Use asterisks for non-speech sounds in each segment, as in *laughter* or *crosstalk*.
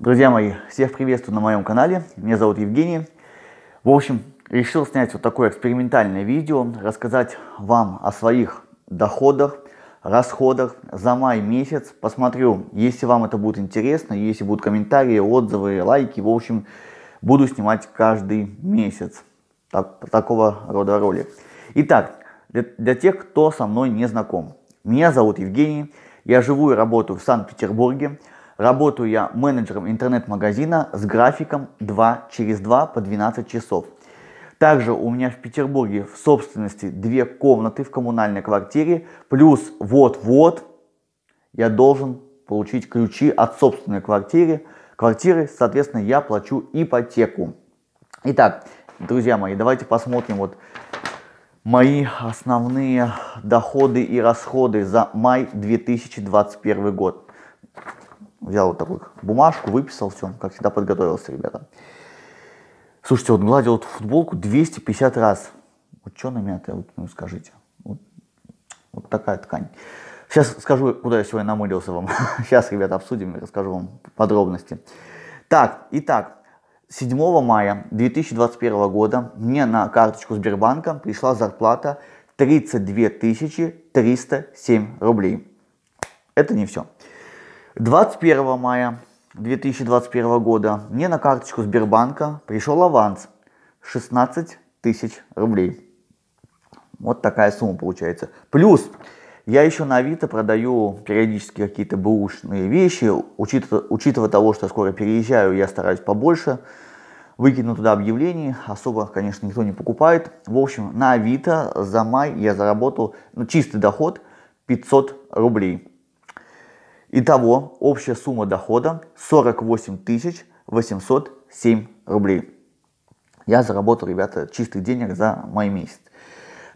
Друзья мои, всех приветствую на моем канале, меня зовут Евгений. В общем, решил снять вот такое экспериментальное видео, рассказать вам о своих доходах, расходах за май месяц. Посмотрю, если вам это будет интересно, если будут комментарии, отзывы, лайки, в общем, буду снимать каждый месяц так, такого рода ролик. Итак, для, для тех, кто со мной не знаком. Меня зовут Евгений, я живу и работаю в Санкт-Петербурге. Работаю я менеджером интернет-магазина с графиком 2 через 2 по 12 часов. Также у меня в Петербурге в собственности две комнаты в коммунальной квартире, плюс вот-вот я должен получить ключи от собственной квартиры. Квартиры, соответственно, я плачу ипотеку. Итак, друзья мои, давайте посмотрим вот мои основные доходы и расходы за май 2021 год. Взял вот такую бумажку, выписал все, как всегда подготовился, ребята. Слушайте, вот гладил вот футболку 250 раз. Вот что на намятая, вот, ну скажите. Вот, вот такая ткань. Сейчас скажу, куда я сегодня намылился вам. *laughs* Сейчас, ребята, обсудим и расскажу вам подробности. Так, итак, 7 мая 2021 года мне на карточку Сбербанка пришла зарплата 32 307 рублей. Это не все. 21 мая 2021 года мне на карточку Сбербанка пришел аванс 16 тысяч рублей. Вот такая сумма получается. Плюс я еще на Авито продаю периодически какие-то бэушные вещи. Учитывая, учитывая того, что скоро переезжаю, я стараюсь побольше. Выкину туда объявление. Особо, конечно, никто не покупает. В общем, на Авито за май я заработал ну, чистый доход 500 рублей. Итого общая сумма дохода 48 807 рублей. Я заработал, ребята, чистых денег за май месяц.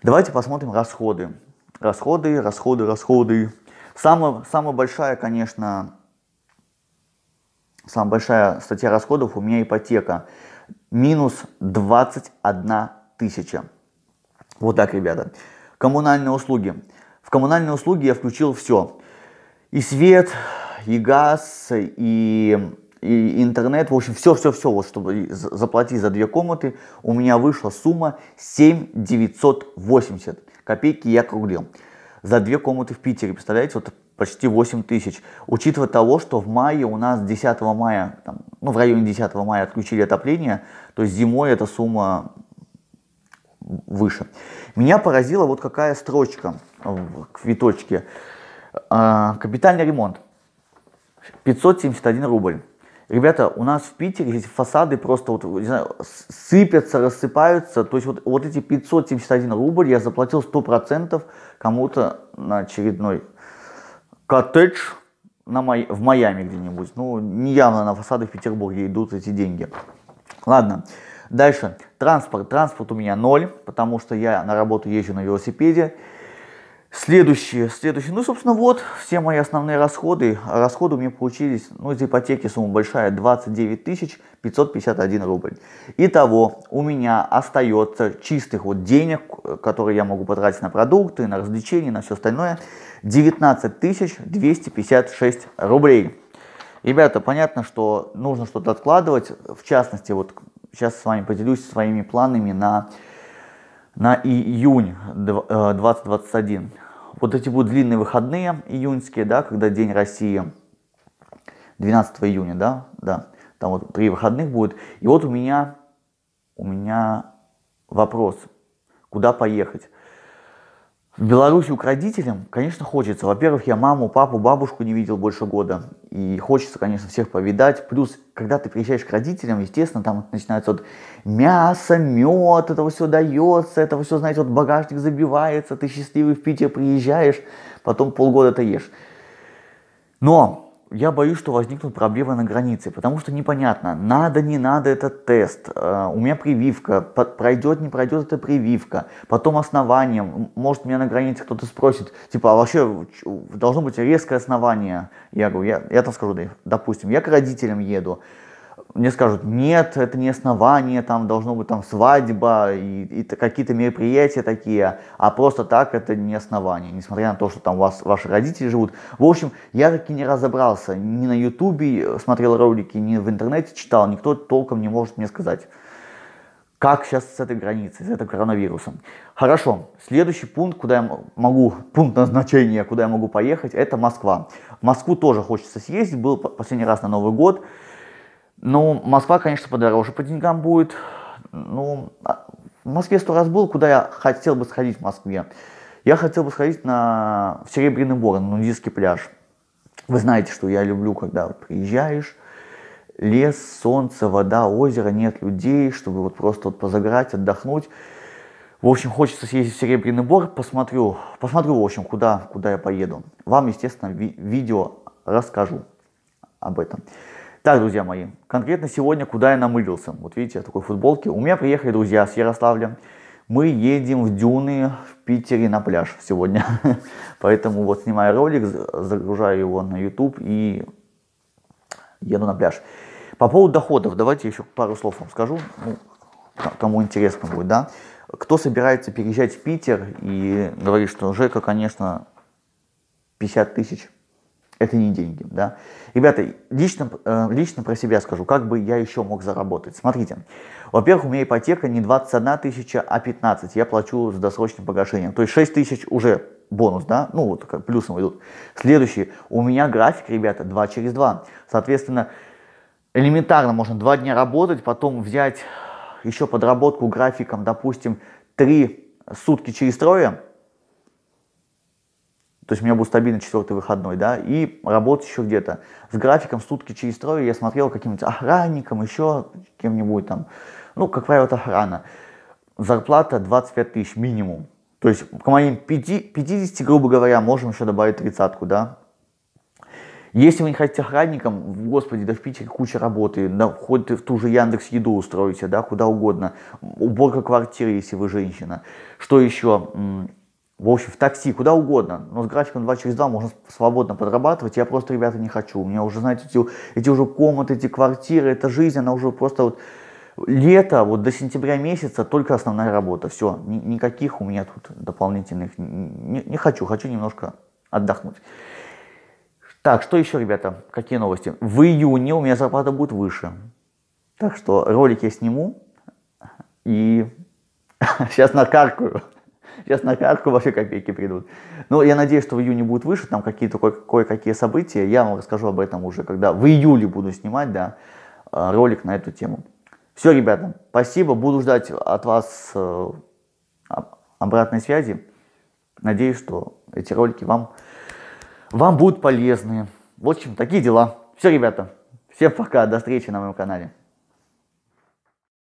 Давайте посмотрим расходы. Расходы, расходы, расходы. Самая, самая большая, конечно, самая большая статья расходов у меня ипотека. Минус 21 тысяча. Вот так, ребята. Коммунальные услуги. В коммунальные услуги я включил все. Все и свет, и газ, и, и интернет, в общем, все-все-все, вот чтобы заплатить за две комнаты, у меня вышла сумма 7980 копейки я округлил. За две комнаты в Питере, представляете, вот почти 8 тысяч. Учитывая того, что в мае у нас 10 мая, там, ну в районе 10 мая отключили отопление, то есть зимой эта сумма выше. Меня поразила вот какая строчка в квиточке. А, капитальный ремонт. 571 рубль. Ребята, у нас в Питере здесь фасады просто вот, не знаю, сыпятся, рассыпаются. То есть вот, вот эти 571 рубль я заплатил 100% кому-то на очередной коттедж на Май... в Майами где-нибудь. Ну, не явно на фасады в Петербурге идут эти деньги. Ладно, дальше. Транспорт. Транспорт у меня ноль, потому что я на работу езжу на велосипеде. Следующие, следующие. Ну, собственно, вот все мои основные расходы. Расходы у меня получились, ну, из ипотеки сумма большая, 29 551 рубль. Итого, у меня остается чистых вот денег, которые я могу потратить на продукты, на развлечения, на все остальное, 19 256 рублей. Ребята, понятно, что нужно что-то откладывать. В частности, вот сейчас с вами поделюсь своими планами на на июнь 2021. Э, вот эти будут длинные выходные июньские, да, когда День России 12 июня, да, да, там вот три выходных будет. И вот у меня, у меня вопрос, куда поехать. В Беларуси родителям, конечно, хочется. Во-первых, я маму, папу, бабушку не видел больше года. И хочется, конечно, всех повидать. Плюс, когда ты приезжаешь к родителям, естественно, там начинается вот мясо, мед, этого все дается, этого все, знаете, вот багажник забивается, ты счастливый в Питер приезжаешь, потом полгода ты ешь. Но я боюсь, что возникнут проблемы на границе, потому что непонятно, надо, не надо этот тест, э, у меня прививка, пройдет, не пройдет эта прививка, потом основание. может меня на границе кто-то спросит, типа, а вообще должно быть резкое основание, я говорю, я, я там скажу, допустим, я к родителям еду, мне скажут, нет, это не основание, там должно быть там свадьба и, и какие-то мероприятия такие, а просто так это не основание, несмотря на то, что там у вас, ваши родители живут. В общем, я таки не разобрался, ни на ютубе э, смотрел ролики, ни в интернете читал, никто толком не может мне сказать, как сейчас с этой границей, с этим коронавирусом. Хорошо, следующий пункт, куда я могу, пункт назначения, куда я могу поехать, это Москва. В Москву тоже хочется съездить, был последний раз на Новый год, ну, Москва, конечно, подороже по деньгам будет. Ну, а, в Москве сто раз был, куда я хотел бы сходить в Москве. Я хотел бы сходить на в Серебряный Бор, на нудистский пляж. Вы знаете, что я люблю, когда приезжаешь, лес, солнце, вода, озеро, нет людей, чтобы вот просто вот позагорать, отдохнуть. В общем, хочется съездить в Серебряный Бор, посмотрю, посмотрю, в общем, куда, куда я поеду. Вам, естественно, ви видео расскажу об этом. Так, друзья мои, конкретно сегодня куда я намылился? Вот видите, я в такой футболке. У меня приехали друзья с Ярославля. Мы едем в Дюны в Питере на пляж сегодня. *laughs* Поэтому вот снимаю ролик, загружаю его на YouTube и еду на пляж. По поводу доходов, давайте еще пару слов вам скажу, ну, кому интересно будет, да. Кто собирается переезжать в Питер и говорит, что Жека, конечно, 50 тысяч это не деньги, да. Ребята, лично, э, лично про себя скажу, как бы я еще мог заработать. Смотрите, во-первых, у меня ипотека не 21 тысяча, а 15. Я плачу с досрочным погашением. То есть 6 тысяч уже бонус, да, ну вот как плюсом идут. Следующий, у меня график, ребята, 2 через 2. Соответственно, элементарно можно 2 дня работать, потом взять еще подработку графиком, допустим, 3 сутки через трое, то есть у меня был стабильно четвертый выходной, да, и работать еще где-то. С графиком сутки через трое я смотрел каким-нибудь охранником, еще кем-нибудь там, ну, как правило, это охрана. Зарплата 25 тысяч минимум. То есть к моим 50, грубо говоря, можем еще добавить тридцатку, да. Если вы не хотите охранником, господи, да в Питере куча работы, да, хоть в ту же Яндекс еду устроите, да, куда угодно. Уборка квартиры, если вы женщина. Что еще? в общем, в такси, куда угодно, но с графиком 2 через 2 можно свободно подрабатывать, я просто, ребята, не хочу, у меня уже, знаете, эти, эти уже комнаты, эти квартиры, эта жизнь, она уже просто вот лето, вот до сентября месяца только основная работа, все, ни, никаких у меня тут дополнительных, не, не хочу, хочу немножко отдохнуть. Так, что еще, ребята, какие новости? В июне у меня зарплата будет выше, так что ролик я сниму и сейчас *laughs* накаркаю. Сейчас на картку вообще копейки придут. Но я надеюсь, что в июне будут выше там какие-то кое-какие события. Я вам расскажу об этом уже, когда в июле буду снимать, да, э, ролик на эту тему. Все, ребята, спасибо. Буду ждать от вас э, обратной связи. Надеюсь, что эти ролики вам, вам будут полезны. В общем, такие дела. Все, ребята. Всем пока. До встречи на моем канале.